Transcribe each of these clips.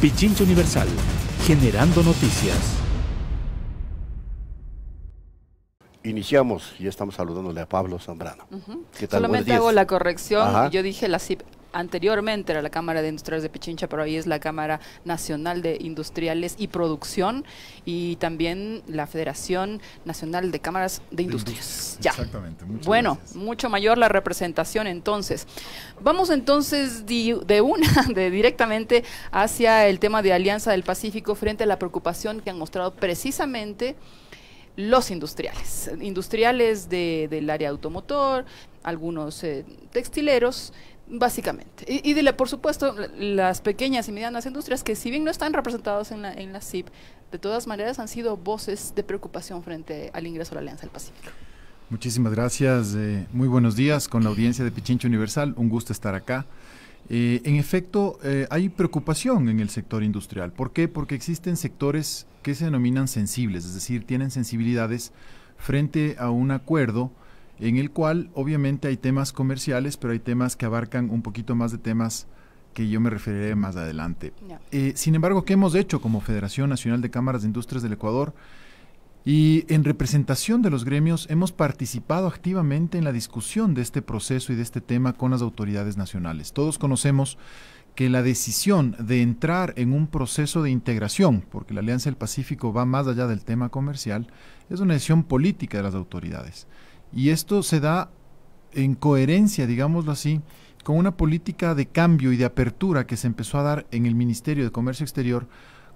Pichincha Universal, generando noticias. Iniciamos y estamos saludándole a Pablo Zambrano. ¿Qué tal? Solamente hago la corrección. y Yo dije la CIP anteriormente era la Cámara de Industriales de Pichincha, pero ahí es la Cámara Nacional de Industriales y Producción y también la Federación Nacional de Cámaras de, Industrias. Ya. bueno, mucho mayor la representación entonces. Vamos entonces de, una, de directamente hacia el tema de Alianza del Pacífico frente a la preocupación que han mostrado precisamente los industriales, industriales del área automotor, algunos eh, textileros, Básicamente. Y, por supuesto, las pequeñas y medianas industrias que si bien no están representadas en la, en la CIP, de todas maneras han sido voces de preocupación frente al ingreso a la Alianza del Pacífico. Muchísimas gracias. Eh, muy buenos días con la audiencia de Pichincha Universal. Un gusto estar acá. Eh, en efecto, eh, hay preocupación en el sector industrial. ¿Por qué? Porque existen sectores que se denominan sensibles, es decir, tienen sensibilidades frente a un acuerdo en el cual obviamente hay temas comerciales, pero hay temas que abarcan un poquito más de temas que yo me referiré más adelante. Eh, sin embargo, ¿qué hemos hecho como Federación Nacional de Cámaras de Industrias del Ecuador? Y en representación de los gremios hemos participado activamente en la discusión de este proceso y de este tema con las autoridades nacionales. Todos conocemos que la decisión de entrar en un proceso de integración, porque la Alianza del Pacífico va más allá del tema comercial, es una decisión política de las autoridades. Y esto se da en coherencia, digámoslo así, con una política de cambio y de apertura que se empezó a dar en el Ministerio de Comercio Exterior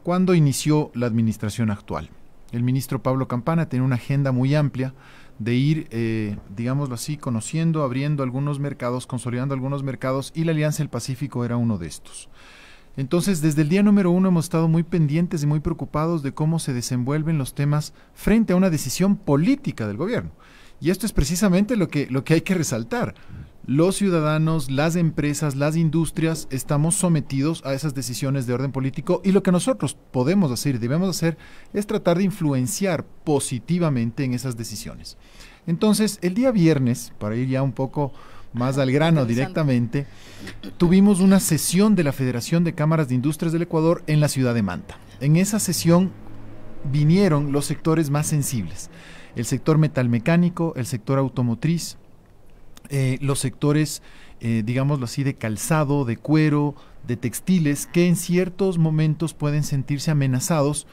cuando inició la administración actual. El ministro Pablo Campana tiene una agenda muy amplia de ir, eh, digámoslo así, conociendo, abriendo algunos mercados, consolidando algunos mercados y la Alianza del Pacífico era uno de estos. Entonces, desde el día número uno hemos estado muy pendientes y muy preocupados de cómo se desenvuelven los temas frente a una decisión política del gobierno. Y esto es precisamente lo que, lo que hay que resaltar. Los ciudadanos, las empresas, las industrias estamos sometidos a esas decisiones de orden político y lo que nosotros podemos hacer y debemos hacer es tratar de influenciar positivamente en esas decisiones. Entonces, el día viernes, para ir ya un poco más al grano directamente, tuvimos una sesión de la Federación de Cámaras de Industrias del Ecuador en la ciudad de Manta. En esa sesión vinieron los sectores más sensibles el sector metalmecánico, el sector automotriz, eh, los sectores, eh, digámoslo así, de calzado, de cuero, de textiles, que en ciertos momentos pueden sentirse amenazados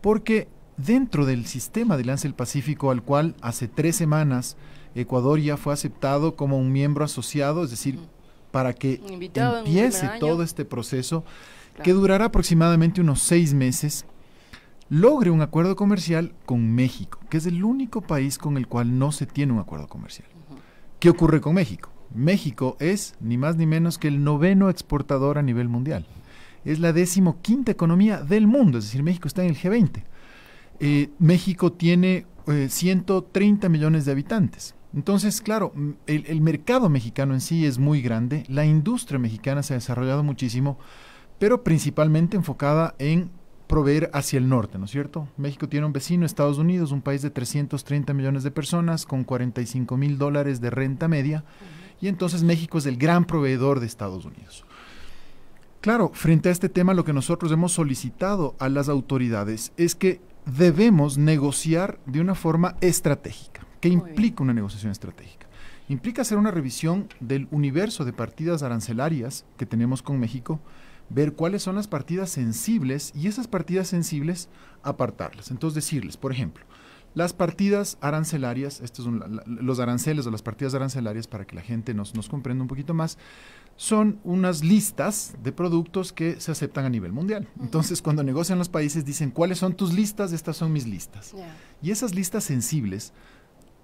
porque dentro del sistema de Lance el Pacífico al cual hace tres semanas Ecuador ya fue aceptado como un miembro asociado, es decir, para que empiece todo este proceso, que durará aproximadamente unos seis meses, logre un acuerdo comercial con México, que es el único país con el cual no se tiene un acuerdo comercial. ¿Qué ocurre con México? México es ni más ni menos que el noveno exportador a nivel mundial. Es la decimoquinta economía del mundo, es decir, México está en el G20. Eh, México tiene 130 eh, millones de habitantes. Entonces, claro, el, mercado mexicano en sí es muy grande, la industria mexicana se ha desarrollado muchísimo, pero principalmente enfocada en proveer hacia el norte, ¿no es cierto? México tiene un vecino, Estados Unidos, un país de 330 millones de personas con 45 mil dólares de renta media, y entonces México es el gran proveedor de Estados Unidos. Claro, frente a este tema lo que nosotros hemos solicitado a las autoridades es que debemos negociar de una forma estratégica. ¿Qué implica una negociación estratégica? Implica hacer una revisión del universo de partidas arancelarias que tenemos con México, ver cuáles son las partidas sensibles y esas partidas sensibles apartarlas. Entonces decirles, por ejemplo, las partidas arancelarias, estos son los aranceles o las partidas arancelarias para que la gente nos, comprenda un poquito más, son unas listas de productos que se aceptan a nivel mundial. Entonces, cuando negocian los países, dicen, ¿cuáles son tus listas? Estas son mis listas. Y esas listas sensibles,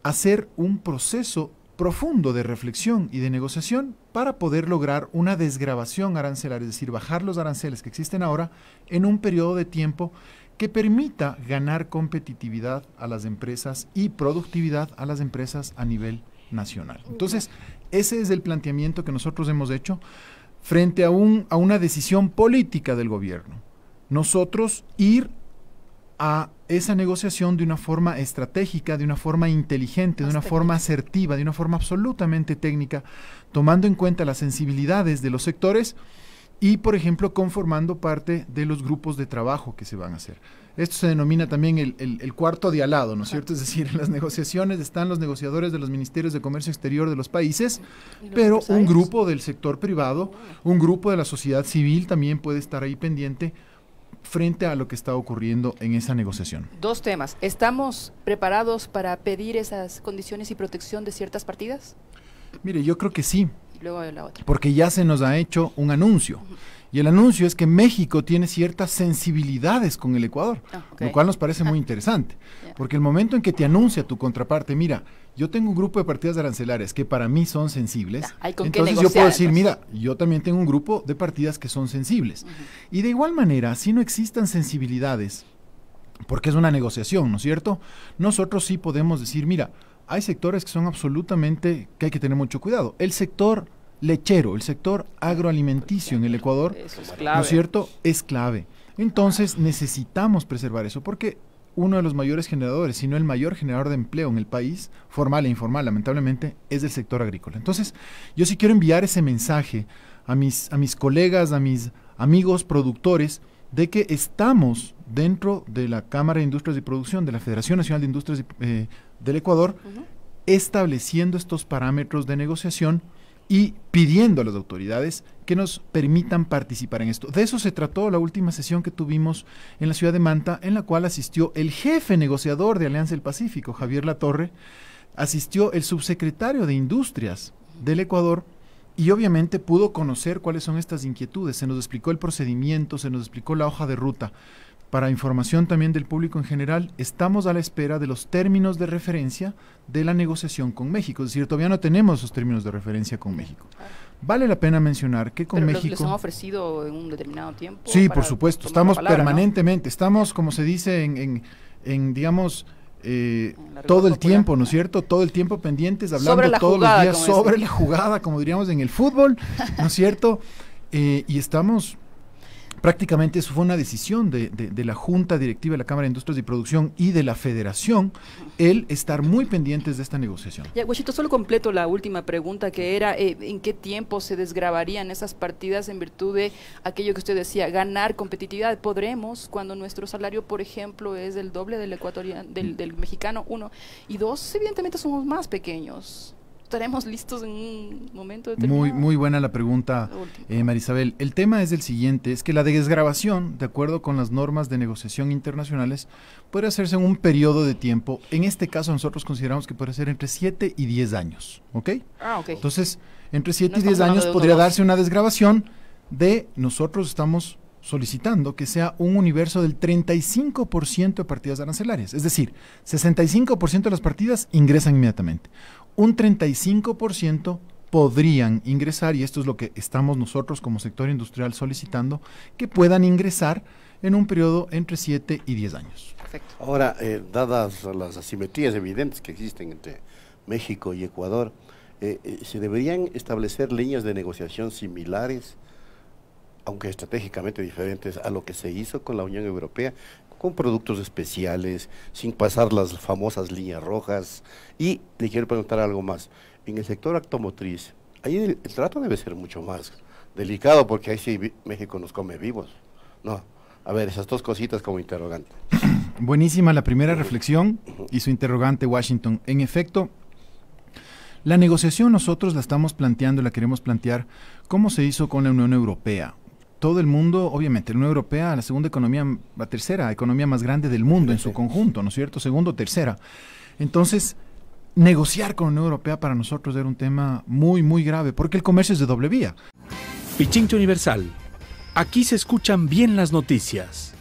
hacer un proceso profundo de reflexión y de negociación para poder lograr una desgrabación arancelaria, es decir, bajar los aranceles que existen ahora en un periodo de tiempo que permita ganar competitividad a las empresas y productividad a las empresas a nivel nacional. Entonces, ese es el planteamiento que nosotros hemos hecho frente a, a una decisión política del gobierno. Nosotros ir a esa negociación de una forma estratégica, de una forma inteligente, de una forma asertiva, de una forma absolutamente técnica, tomando en cuenta las sensibilidades de los sectores y, por ejemplo, conformando parte de los grupos de trabajo que se van a hacer. Esto se denomina también el, el, el cuarto dialado, ¿no es cierto? Es decir, en las negociaciones están los negociadores de los ministerios de comercio exterior de los países, pero un grupo del sector privado, un grupo de la sociedad civil también puede estar ahí pendiente frente a lo que está ocurriendo en esa negociación? Dos temas. ¿Estamos preparados para pedir esas condiciones y protección de ciertas partidas? Mire, yo creo que sí. Porque ya se nos ha hecho un anuncio. Y el anuncio es que México tiene ciertas sensibilidades con el Ecuador, ah, lo cual nos parece muy ah. interesante. Porque el momento en que te anuncia tu contraparte, mira, yo tengo un grupo de partidas arancelares que para mí son sensibles, entonces yo puedo decir, pues. mira, yo también tengo un grupo de partidas que son sensibles. Y de igual manera, si no existan sensibilidades, porque es una negociación, ¿no es cierto? Nosotros sí podemos decir, mira, hay sectores que son absolutamente que hay que tener mucho cuidado. El sector lechero, el sector agroalimenticio en el Ecuador, ¿no es cierto?, es clave. Entonces necesitamos preservar eso porque uno de los mayores generadores, si no el mayor generador de empleo en el país, formal e informal, lamentablemente, es el sector agrícola. Entonces, yo sí quiero enviar ese mensaje a mis, a mis colegas, a mis amigos productores, de que estamos dentro de la Cámara de Industrias y Producción, de la Federación Nacional de Industrias y, Producción, eh, del Ecuador, estableciendo estos parámetros de negociación y pidiendo a las autoridades que nos permitan participar en esto. De eso se trató la última sesión que tuvimos en la ciudad de Manta, en la cual asistió el jefe negociador de Alianza del Pacífico, Javier Latorre, asistió el subsecretario de Industrias del Ecuador, y obviamente pudo conocer cuáles son estas inquietudes. Se nos explicó el procedimiento, se nos explicó la hoja de ruta. Para información también del público en general, estamos a la espera de los términos de referencia de la negociación con México. Es decir, todavía no tenemos esos términos de referencia con México. Vale la pena mencionar que con Pero México... ¿Les han ofrecido en un determinado tiempo? Sí, por supuesto. Estamos permanentemente, estamos, como se dice, en, digamos... Eh, todo el tiempo, ¿no es cierto? Todo el tiempo pendientes, hablando todos los días sobre la jugada, como diríamos en el fútbol, ¿no es cierto? Eh, y estamos prácticamente eso fue una decisión de, de, la Junta Directiva de la Cámara de Industrias y Producción y de la Federación, el estar muy pendientes de esta negociación. Ya, Guachito, solo completo la última pregunta que era, eh, ¿en qué tiempo se desgrabarían esas partidas en virtud de aquello que usted decía, ganar competitividad? ¿Podremos cuando nuestro salario, por ejemplo, es el doble del ecuatoriano, del, del mexicano, uno, y dos, evidentemente somos más pequeños? estaremos listos en un momento determinado. Muy, muy buena la pregunta, eh, Marisabel. El tema es el siguiente, es que la desgrabación, de acuerdo con las normas de negociación internacionales, puede hacerse en un periodo de tiempo. En este caso nosotros consideramos que puede ser entre 7 y 10 años, ¿ok? Ah, ok. Entonces, entre 7 y 10 años podría darse una desgrabación de nosotros estamos solicitando que sea un universo del 35% de partidas arancelarias. Es decir, 65% de las partidas ingresan inmediatamente un 35% podrían ingresar, y esto es lo que estamos nosotros como sector industrial solicitando, que puedan ingresar en un periodo entre 7 y 10 años. Ahora, eh, dadas las asimetrías evidentes que existen entre México y Ecuador, eh, eh, ¿se deberían establecer líneas de negociación similares aunque estratégicamente diferentes a lo que se hizo con la Unión Europea, con productos especiales, sin pasar las famosas líneas rojas. Y le quiero preguntar algo más. En el sector automotriz, ahí el, trato debe ser mucho más delicado porque ahí sí México nos come vivos. No, a ver, esas dos cositas como interrogante. Buenísima la primera reflexión y su interrogante Washington. En efecto, la negociación nosotros la estamos planteando, la queremos plantear, ¿cómo se hizo con la Unión Europea, todo el mundo, obviamente, la Unión Europea, la segunda economía, la tercera economía más grande del mundo en su conjunto, ¿no es cierto? Segundo, tercera. Entonces, negociar con la Unión Europea para nosotros era un tema muy, muy grave, porque el comercio es de doble vía. Pichincha Universal. Aquí se escuchan bien las noticias.